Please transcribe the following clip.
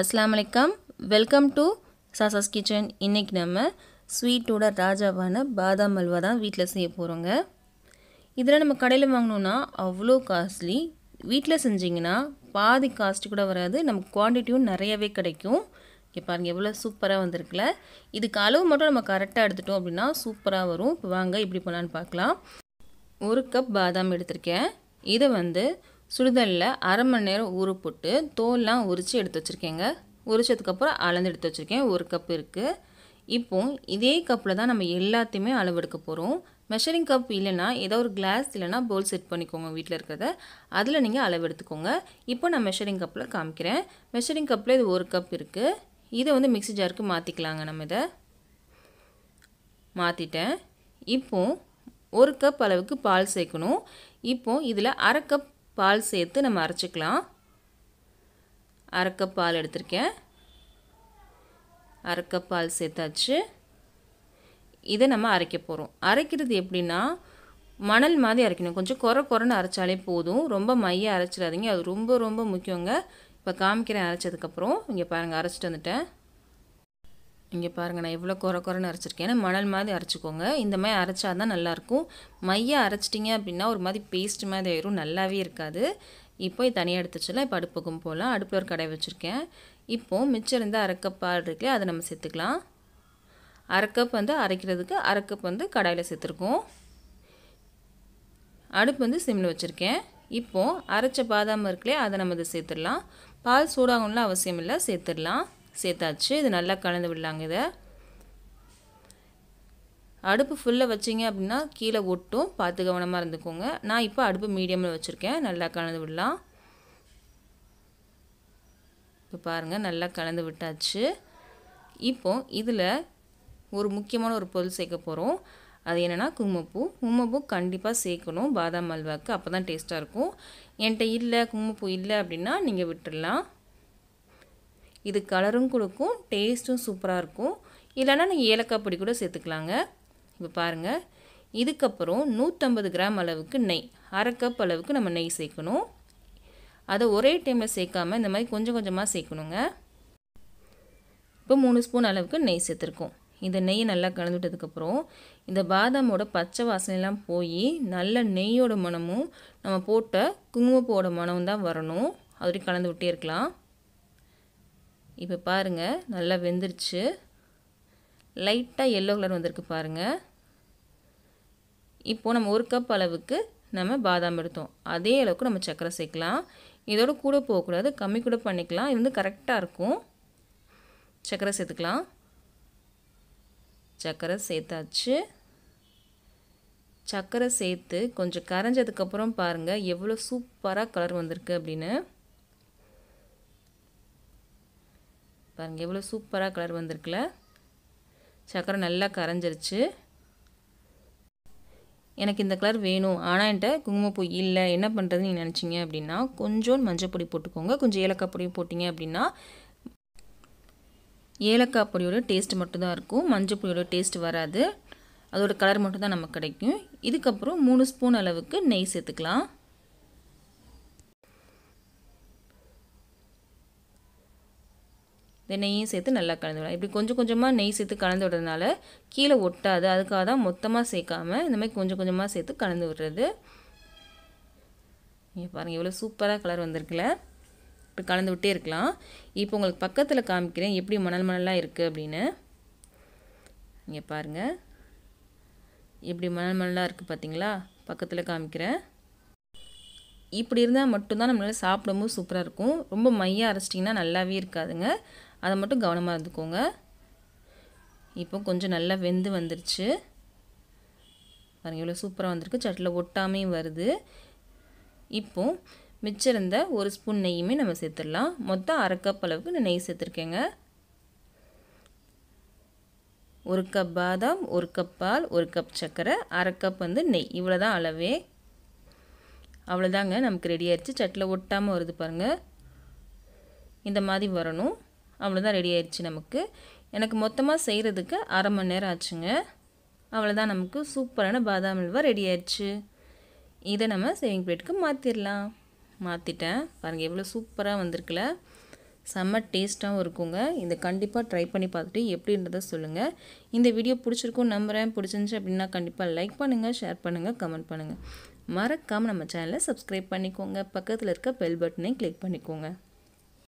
அஸ்லாம் வலைக்கம் welcome to சாசாஸ் kitchen இன்றைக்கி நம்ம ஸ்வீட்டோட ராஜாவான பாதாம் அல்வா தான் வீட்டில் செய்ய போகிறோங்க இதெல்லாம் நம்ம கடையில் வாங்கினோன்னா அவ்வளோ காஸ்ட்லி வீட்டில் செஞ்சிங்கன்னா பாதி காஸ்ட் கூட வராது நமக்கு குவான்டிட்டியும் நிறையவே கிடைக்கும் இங்கே பாருங்கள் எவ்வளோ சூப்பராக வந்திருக்குல இதுக்கு அளவு மட்டும் நம்ம கரெக்டாக எடுத்துட்டோம் அப்படின்னா சூப்பராக வரும் இப்போ வாங்க இப்படி பண்ணலான்னு பார்க்கலாம் ஒரு கப் பாதாம் எடுத்திருக்கேன் இதை வந்து சுடுதலில் அரை மணி நேரம் ஊற போட்டு தோல்லாம் உரித்து எடுத்து வச்சுருக்கேங்க உரிச்சதுக்கப்புறம் அளந்து எடுத்து வச்சுருக்கேன் ஒரு கப் இருக்குது இப்போ இதே கப்பில் தான் நம்ம எல்லாத்தையுமே அளவு எடுக்க போகிறோம் மெஷரிங் கப் இல்லைனா ஏதோ ஒரு கிளாஸ் இல்லைனா பவுல் செட் பண்ணிக்கோங்க வீட்டில் இருக்கிறத அதில் நீங்கள் அளவு எடுத்துக்கோங்க இப்போ நான் மெஷரிங் கப்பில் காமிக்கிறேன் மெஷரிங் கப்பில் இது ஒரு கப் இருக்குது இதை வந்து மிக்சி ஜாருக்கு மாற்றிக்கலாங்க நம்ம இதை மாற்றிட்டேன் இப்போது ஒரு கப் அளவுக்கு பால் சேர்க்கணும் இப்போது இதில் அரை கப் பால் சேர்த்து நம்ம அரைச்சிக்கலாம் அரைக்கப் பால் எடுத்திருக்கேன் அரைக்கப் பால் சேர்த்தாச்சு இதை நம்ம அரைக்க போகிறோம் அரைக்கிறது எப்படின்னா மணல் மாதிரி அரைக்கணும் கொஞ்சம் குற குறைன்னு அரைச்சாலே போதும் ரொம்ப மைய அரைச்சிடாதீங்க அது ரொம்ப ரொம்ப முக்கியங்க இப்போ காமிக்கிறேன் அரைச்சதுக்கப்புறம் இங்கே பாருங்கள் அரைச்சிட்டு வந்துட்டேன் இங்கே பாருங்கள் நான் எவ்வளோ குறை குறைன்னு அரைச்சிருக்கேன் மணல் மாதிரி அரைச்சிக்கோங்க இந்த மாதிரி அரைச்சா தான் நல்லாயிருக்கும் மையை அரைச்சிட்டிங்க அப்படின்னா ஒரு மாதிரி பேஸ்ட் மாதிரி ஆயிரும் நல்லாவே இருக்காது இப்போ தனியாக எடுத்துச்சுல இப்போ அடுப்புக்கும் போகலாம் அடுப்பில் ஒரு கடை வச்சுருக்கேன் இப்போது மிச்சம் இருந்த அரைக்கப்பால் இருக்குல்ல அதை நம்ம சேர்த்துக்கலாம் அரைக்கப் வந்து அரைக்கிறதுக்கு அரைக்கப் வந்து கடாயில் சேர்த்துருக்கோம் அடுப்பு வந்து சிம்மில் வச்சுருக்கேன் இப்போது அரைச்ச பாதாம் இருக்குல்லையே அதை நம்ம இதை சேர்த்துடலாம் பால் சூடாகணும்லாம் அவசியம் இல்லை சேர்த்துடலாம் சேர்த்தாச்சு இது நல்லா கலந்து விடலாங்க இதை அடுப்பு ஃபுல்லாக வச்சிங்க அப்படின்னா கீழே ஒட்டும் பார்த்து கவனமாக இருந்துக்கோங்க நான் இப்போ அடுப்பு மீடியமில் வச்சுருக்கேன் நல்லா கலந்து விடலாம் இப்போ பாருங்கள் நல்லா கலந்து விட்டாச்சு இப்போ இதில் ஒரு முக்கியமான ஒரு பொருள் சேர்க்க போகிறோம் அது என்னென்னா குங்குமப்பூ குங்குமப்பூ கண்டிப்பாக சேர்க்கணும் பாதாம் அல்வாக்கு அப்போ தான் டேஸ்ட்டாக இருக்கும் என்கிட்ட இல்லை குங்குமப்பூ இல்லை அப்படின்னா நீங்கள் விட்டுடலாம் இது கலரும் கொடுக்கும் டேஸ்ட்டும் சூப்பராக இருக்கும் இல்லைனா நீங்கள் ஏலக்காய் பொடி கூட சேர்த்துக்கலாங்க இப்போ பாருங்கள் இதுக்கப்புறம் நூற்றம்பது கிராம் அளவுக்கு நெய் அரை கப் அளவுக்கு நம்ம நெய் சேர்க்கணும் அதை ஒரே டைமில் சேர்க்காமல் இந்த மாதிரி கொஞ்சம் கொஞ்சமாக சேர்க்கணுங்க இப்போ மூணு ஸ்பூன் அளவுக்கு நெய் சேர்த்துருக்கோம் இந்த நெய்யை நல்லா கலந்துவிட்டதுக்கப்புறம் இந்த பாதாமோட பச்சை வாசனைலாம் போய் நல்ல நெய்யோட மனமும் நம்ம போட்ட குங்குமப்பூவோட மனமும் தான் வரணும் அது கலந்து விட்டே இருக்கலாம் இப்போ பாருங்கள் நல்லா வெந்துருச்சு லைட்டாக எல்லோ கலர் வந்திருக்கு பாருங்கள் இப்போது நம்ம ஒரு கப் அளவுக்கு நம்ம பாதாம் எடுத்தோம் அதே அளவுக்கு நம்ம சர்க்கரை சேர்க்கலாம் இதோட கூட போகக்கூடாது கம்மி கூட பண்ணிக்கலாம் இது வந்து கரெக்டாக இருக்கும் சர்க்கரை சேர்த்துக்கலாம் சர்க்கரை சேர்த்தாச்சு சர்க்கரை சேர்த்து கொஞ்சம் கரைஞ்சதுக்கப்புறம் பாருங்கள் எவ்வளோ சூப்பராக கலர் வந்திருக்கு அப்படின்னு பாருங்க எவ்வளோ சூப்பராக கலர் வந்திருக்குல்ல சக்கரை நல்லா கரைஞ்சிருச்சு எனக்கு இந்த கலர் வேணும் ஆனால் என்கிட்ட குங்குமப்பூ இல்லை என்ன பண்ணுறதுன்னு நீங்கள் நினச்சிங்க அப்படின்னா கொஞ்சோண்டு மஞ்சள் பொடி போட்டுக்கோங்க கொஞ்சம் ஏலக்காய் பொடியும் போட்டிங்க அப்படின்னா ஏலக்காய் பொடியோட டேஸ்ட் மட்டும்தான் இருக்கும் மஞ்சள் பொடியோட டேஸ்ட் வராது அதோடய கலர் மட்டும்தான் நமக்கு கிடைக்கும் இதுக்கப்புறம் மூணு ஸ்பூன் அளவுக்கு நெய் சேர்த்துக்கலாம் இந்த நெய்யும் சேர்த்து நல்லா கலந்து விடலாம் இப்படி கொஞ்சம் கொஞ்சமாக நெய் சேர்த்து கலந்து விடுறதுனால கீழே ஒட்டாது அதுக்காக தான் மொத்தமாக சேர்க்காம இந்த மாதிரி கொஞ்சம் கொஞ்சமாக சேர்த்து கலந்து விடுறது நீங்கள் பாருங்கள் எவ்வளோ சூப்பராக கலர் வந்திருக்குல்ல இப்படி கலந்து விட்டே இருக்கலாம் இப்போ உங்களுக்கு பக்கத்தில் காமிக்கிறேன் எப்படி மணல் மணலாக இருக்குது அப்படின்னு நீங்கள் பாருங்கள் எப்படி மணல் மணலாக இருக்குது பார்த்தீங்களா பக்கத்தில் காமிக்கிறேன் இப்படி இருந்தால் மட்டும்தான் நம்மளால் சாப்பிடும்போது சூப்பராக இருக்கும் ரொம்ப மையாக அரைச்சிட்டிங்கன்னா நல்லாவே இருக்காதுங்க அதை மட்டும் கவனமாக இருந்துக்கோங்க இப்போ கொஞ்சம் நல்லா வெந்து வந்துருச்சு பாருங்கள் இவ்வளோ சூப்பராக வந்திருக்கு சட்டில் ஒட்டாமையும் வருது இப்போது மிச்சம் இருந்த ஒரு ஸ்பூன் நெய்யுமே நம்ம சேர்த்துடலாம் மொத்தம் அரை கப் அளவுக்கு இந்த நெய் சேர்த்துருக்கேங்க ஒரு கப் பாதாம் ஒரு கப் பால் ஒரு கப் சர்க்கரை அரை கப் வந்து நெய் இவ்வளோ தான் அளவே அவ்வளோதாங்க நமக்கு ரெடி ஆயிடுச்சு சட்டில் ஒட்டாமல் வருது பாருங்கள் இந்த மாதிரி வரணும் அவ்வளோதான் ரெடி ஆயிடுச்சு நமக்கு எனக்கு மொத்தமாக செய்கிறதுக்கு அரை மணி நேரம் ஆச்சுங்க அவ்வளோதான் நமக்கு சூப்பரான பாதாம் அல்வா ரெடி ஆயிடுச்சு இதை நம்ம சேவிங் பிளேட்டுக்கு மாற்றிடலாம் மாற்றிட்டேன் பாருங்கள் எவ்வளோ சூப்பராக வந்திருக்குல செம்ம டேஸ்ட்டாகவும் இருக்குங்க இதை கண்டிப்பாக ட்ரை பண்ணி பார்த்துட்டு எப்படின்றத சொல்லுங்கள் இந்த வீடியோ பிடிச்சிருக்கும் நம்புகிறேன் பிடிச்சிருந்துச்சி அப்படின்னா கண்டிப்பாக லைக் பண்ணுங்கள் ஷேர் பண்ணுங்கள் கமெண்ட் பண்ணுங்கள் மறக்காமல் நம்ம சேனலை சப்ஸ்கிரைப் பண்ணிக்கோங்க பக்கத்தில் இருக்க பெல் பட்டனையும் கிளிக் பண்ணிக்கோங்க